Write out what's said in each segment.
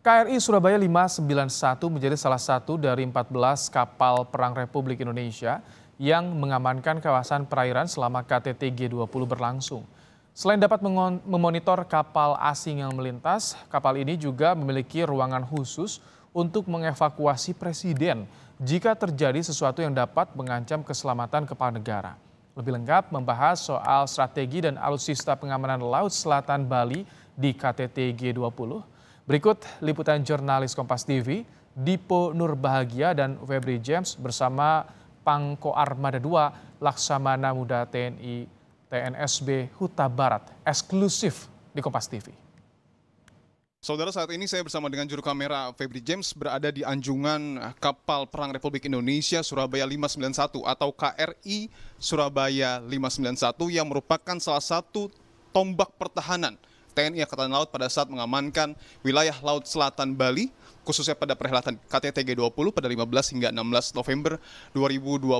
KRI Surabaya 591 menjadi salah satu dari 14 kapal perang Republik Indonesia yang mengamankan kawasan perairan selama KTT G20 berlangsung. Selain dapat memonitor kapal asing yang melintas, kapal ini juga memiliki ruangan khusus untuk mengevakuasi presiden jika terjadi sesuatu yang dapat mengancam keselamatan kepala negara. Lebih lengkap membahas soal strategi dan alutsista pengamanan Laut Selatan Bali di KTT G20 Berikut liputan jurnalis Kompas TV, Dipo Nurbahagia dan Febri James bersama Pangko Armada II Laksamana Muda TNI TNSB Huta Barat, eksklusif di Kompas TV. Saudara, saat ini saya bersama dengan juru kamera Febri James berada di anjungan kapal perang Republik Indonesia Surabaya 591 atau KRI Surabaya 591 yang merupakan salah satu tombak pertahanan TNI Angkatan Laut pada saat mengamankan wilayah Laut Selatan Bali khususnya pada perhelatan KTT G20 pada 15 hingga 16 November 2022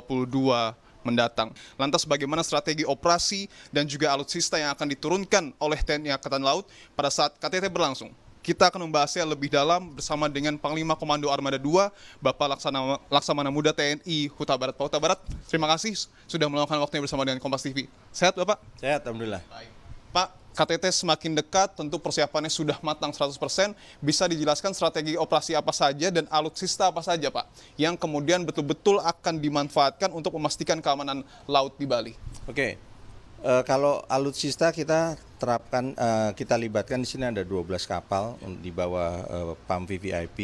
mendatang. Lantas bagaimana strategi operasi dan juga alutsista yang akan diturunkan oleh TNI Angkatan Laut pada saat KTT berlangsung? Kita akan membahasnya lebih dalam bersama dengan Panglima Komando Armada II, Bapak Laksana, Laksamana Muda TNI Huta Barat. Pak Huta Barat, terima kasih sudah meluangkan waktunya bersama dengan Kompas TV. Sehat Bapak? Sehat, Alhamdulillah. Baik. Pak, KTT semakin dekat, tentu persiapannya sudah matang 100%. Bisa dijelaskan strategi operasi apa saja dan alutsista apa saja, Pak, yang kemudian betul-betul akan dimanfaatkan untuk memastikan keamanan laut di Bali. Oke, e, kalau alutsista kita terapkan, e, kita libatkan di sini ada 12 kapal di bawah e, eh, PAM VVIP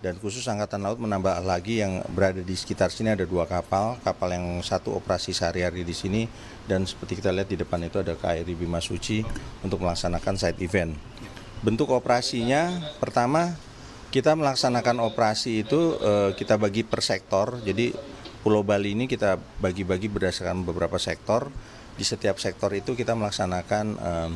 dan khusus Angkatan Laut menambah lagi yang berada di sekitar sini ada dua kapal, kapal yang satu operasi sehari-hari di sini dan seperti kita lihat di depan itu ada KRI Bima Suci untuk melaksanakan side event. Bentuk operasinya pertama kita melaksanakan operasi itu eh, kita bagi per sektor. Jadi Pulau Bali ini kita bagi-bagi berdasarkan beberapa sektor. Di setiap sektor itu kita melaksanakan eh,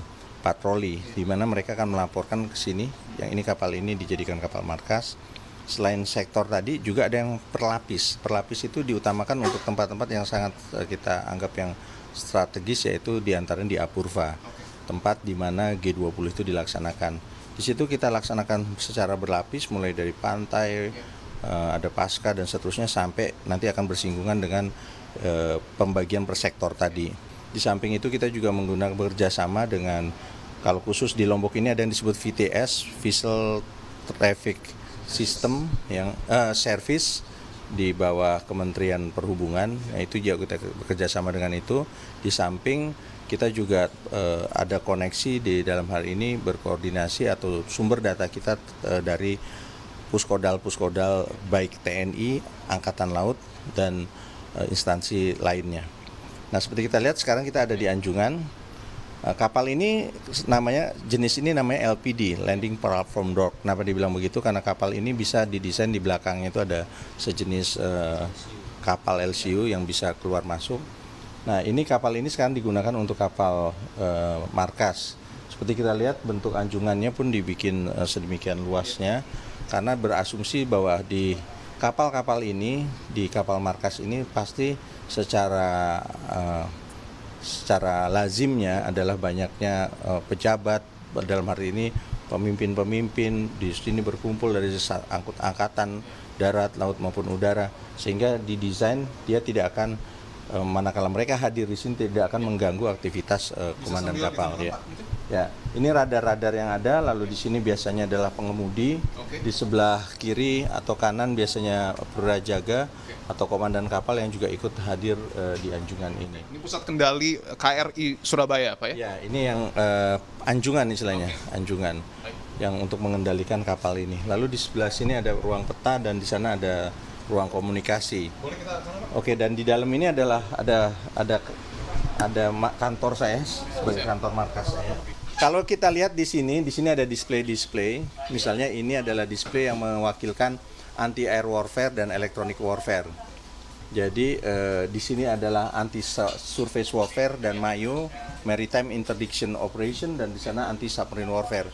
patroli di mana mereka akan melaporkan ke sini yang ini kapal ini dijadikan kapal markas selain sektor tadi juga ada yang perlapis. Perlapis itu diutamakan untuk tempat-tempat yang sangat eh, kita anggap yang strategis yaitu diantaranya di Apurva, tempat di mana G20 itu dilaksanakan. Di situ kita laksanakan secara berlapis mulai dari pantai, eh, ada pasca dan seterusnya sampai nanti akan bersinggungan dengan eh, pembagian per sektor tadi. Di samping itu kita juga menggunakan bekerjasama dengan kalau khusus di Lombok ini ada yang disebut VTS, Visual Traffic sistem yang uh, service di bawah Kementerian Perhubungan. ya, itu juga kita bekerja sama dengan itu. Di samping kita juga uh, ada koneksi di dalam hal ini berkoordinasi atau sumber data kita uh, dari puskodal-puskodal baik TNI, Angkatan Laut dan uh, instansi lainnya. Nah, seperti kita lihat sekarang kita ada di Anjungan Eh, kapal ini namanya jenis ini namanya LPD (Landing Platform Dock). Kenapa dibilang begitu? Karena kapal ini bisa didesain di belakangnya itu ada sejenis uh, kapal LCU yang bisa keluar masuk. Nah ini kapal ini sekarang digunakan untuk kapal uh, markas. Seperti kita lihat bentuk anjungannya pun dibikin uh, sedemikian luasnya karena berasumsi bahwa di kapal-kapal ini di kapal markas ini pasti secara uh, secara lazimnya adalah banyaknya uh, pejabat dalam hari ini pemimpin-pemimpin di sini berkumpul dari angkut angkatan darat, laut maupun udara sehingga didesain dia tidak akan uh, manakala mereka hadir di sini tidak akan mengganggu aktivitas uh, komandan kapal ya. Ya, ini radar-radar yang ada. Lalu di sini biasanya adalah pengemudi. Okay. Di sebelah kiri atau kanan biasanya perwira jaga okay. atau komandan kapal yang juga ikut hadir uh, di anjungan ini. Ini pusat kendali eh, KRI Surabaya, Pak ya? Ya, ini yang uh, anjungan istilahnya, okay. anjungan yang untuk mengendalikan kapal ini. Lalu di sebelah sini ada ruang peta dan di sana ada ruang komunikasi. Oke, dan di dalam ini adalah ada ada ada kantor saya sebagai kantor markas saya kalau kita lihat di sini, di sini ada display-display. Misalnya ini adalah display yang mewakilkan anti air warfare dan electronic warfare. Jadi eh, di sini adalah anti surface warfare dan Mayo maritime interdiction operation dan di sana anti submarine warfare.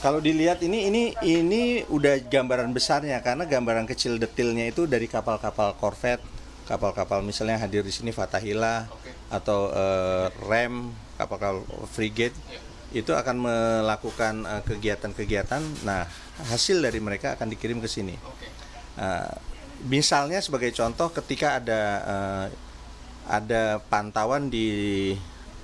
Kalau dilihat ini ini ini udah gambaran besarnya karena gambaran kecil detailnya itu dari kapal-kapal korvet, kapal-kapal misalnya hadir di sini Fatahila atau eh, Rem kapal frigate itu akan melakukan eh, kegiatan-kegiatan. Uh, nah, hasil dari mereka akan dikirim ke sini. Uh, misalnya sebagai contoh, ketika ada uh, ada pantauan di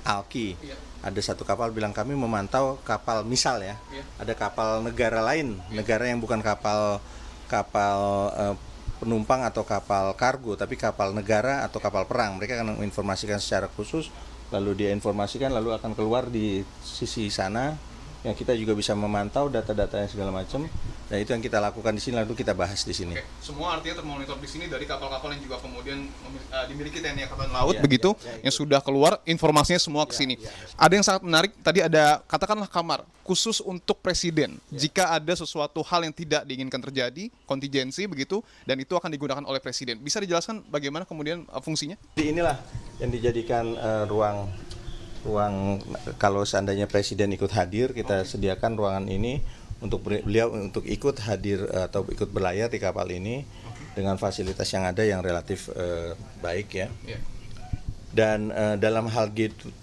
Alki, iya. ada satu kapal bilang kami memantau kapal misal ya, iya. ada kapal negara lain, iya. negara yang bukan kapal kapal uh, penumpang atau kapal kargo, tapi kapal negara atau kapal perang. Mereka akan menginformasikan secara khusus lalu dia informasikan lalu akan keluar di sisi sana yang kita juga bisa memantau data-data yang segala macam. Dan itu yang kita lakukan di sini lalu kita bahas di sini. Oke. Semua artinya termonitor di sini dari kapal-kapal yang juga kemudian uh, dimiliki TNI Angkatan Laut ya, begitu ya, ya, yang sudah keluar informasinya semua ke iya, sini. Ya, ya. Ada yang sangat menarik tadi ada katakanlah kamar khusus untuk presiden. Ya. Jika ada sesuatu hal yang tidak diinginkan terjadi, kontingensi begitu dan itu akan digunakan oleh presiden. Bisa dijelaskan bagaimana kemudian uh, fungsinya? Di inilah yang dijadikan uh, ruang ruang kalau seandainya presiden ikut hadir kita okay. sediakan ruangan ini untuk beliau untuk ikut hadir eh, atau ikut berlayar di kapal ini okay. dengan fasilitas yang ada yang relatif uh, baik ya. Yeah. Dan uh, dalam hal G20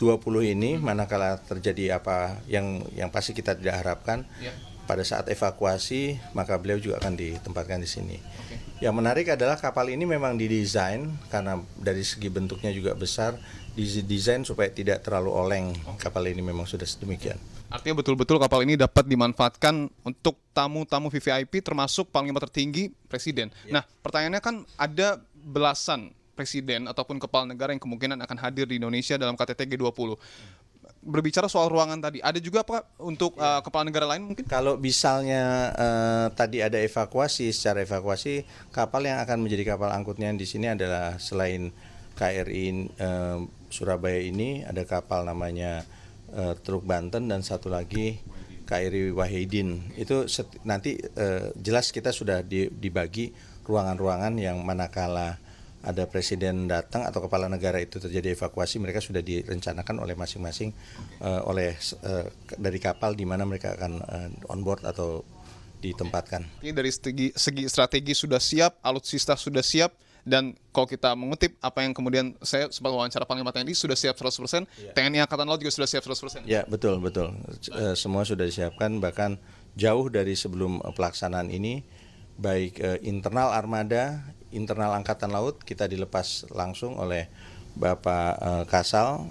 ini mm -hmm. manakala terjadi apa yang yang pasti kita tidak harapkan yeah. pada saat evakuasi maka beliau juga akan ditempatkan di sini. Okay. Yang menarik adalah kapal ini memang didesain karena dari segi bentuknya juga besar didesain supaya tidak terlalu oleng kapal ini memang sudah sedemikian. Artinya betul-betul kapal ini dapat dimanfaatkan untuk tamu-tamu VVIP termasuk panglima tertinggi presiden. Ya. Nah, pertanyaannya kan ada belasan presiden ataupun kepala negara yang kemungkinan akan hadir di Indonesia dalam KTT G20. Berbicara soal ruangan tadi, ada juga apa untuk ya. uh, kepala negara lain mungkin? Kalau misalnya uh, tadi ada evakuasi, secara evakuasi kapal yang akan menjadi kapal angkutnya di sini adalah selain KRI uh, eh, Surabaya ini ada kapal namanya uh, Truk Banten dan satu lagi KRI Wahidin. Itu nanti uh, jelas kita sudah di, dibagi ruangan-ruangan yang manakala ada presiden datang atau kepala negara itu terjadi evakuasi mereka sudah direncanakan oleh masing-masing uh, oleh uh, dari kapal di mana mereka akan uh, board atau ditempatkan. Ini dari segi, segi strategi sudah siap, alutsista sudah siap, dan kalau kita mengutip apa yang kemudian saya sempat wawancara Panglima TNI sudah siap 100%, yeah. TNI Angkatan Laut juga sudah siap 100%. Ya, yeah, betul, betul. E, semua sudah disiapkan bahkan jauh dari sebelum eh, pelaksanaan ini baik e, internal armada, internal Angkatan Laut kita dilepas langsung oleh Bapak e, Kasal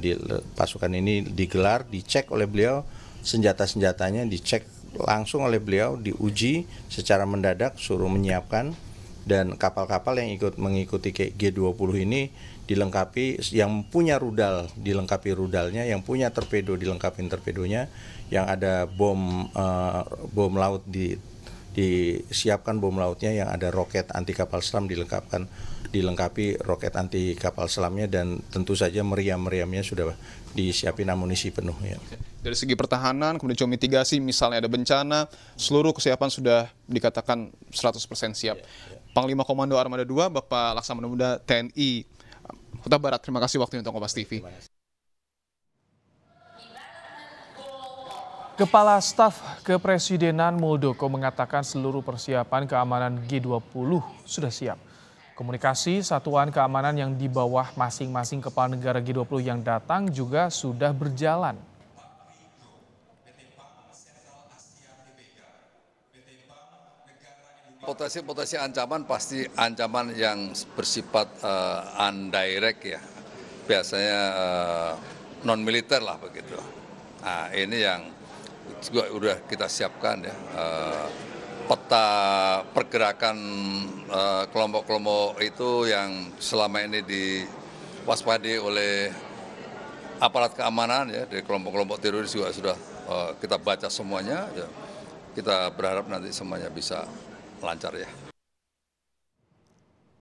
di pasukan ini digelar, dicek oleh beliau senjata-senjatanya dicek langsung oleh beliau diuji secara mendadak suruh menyiapkan dan kapal-kapal yang ikut mengikuti G20 ini dilengkapi yang punya rudal dilengkapi rudalnya yang punya torpedo dilengkapi torpedonya yang ada bom uh, bom laut di disiapkan bom lautnya yang ada roket anti kapal selam dilengkapkan dilengkapi roket anti kapal selamnya dan tentu saja meriam-meriamnya sudah disiapin amunisi penuh ya. Dari segi pertahanan, kemudian juga mitigasi, misalnya ada bencana, seluruh kesiapan sudah dikatakan 100% siap. Ya, ya. Panglima Komando Armada 2 Bapak Laksamana Muda TNI Kota Barat. Terima kasih waktunya untuk Kompas TV. Kepala Staf Kepresidenan Muldoko mengatakan seluruh persiapan keamanan G20 sudah siap. Komunikasi satuan keamanan yang di bawah masing-masing kepala negara G20 yang datang juga sudah berjalan. potensi-potensi ancaman pasti ancaman yang bersifat uh, eh, undirect ya. Biasanya uh, eh, non militer lah begitu. Nah, ini yang juga udah kita siapkan ya. Uh, peta pergerakan kelompok-kelompok uh, itu yang selama ini diwaspadi oleh aparat keamanan ya dari kelompok-kelompok teroris juga sudah uh, kita baca semuanya ya. kita berharap nanti semuanya bisa lancar ya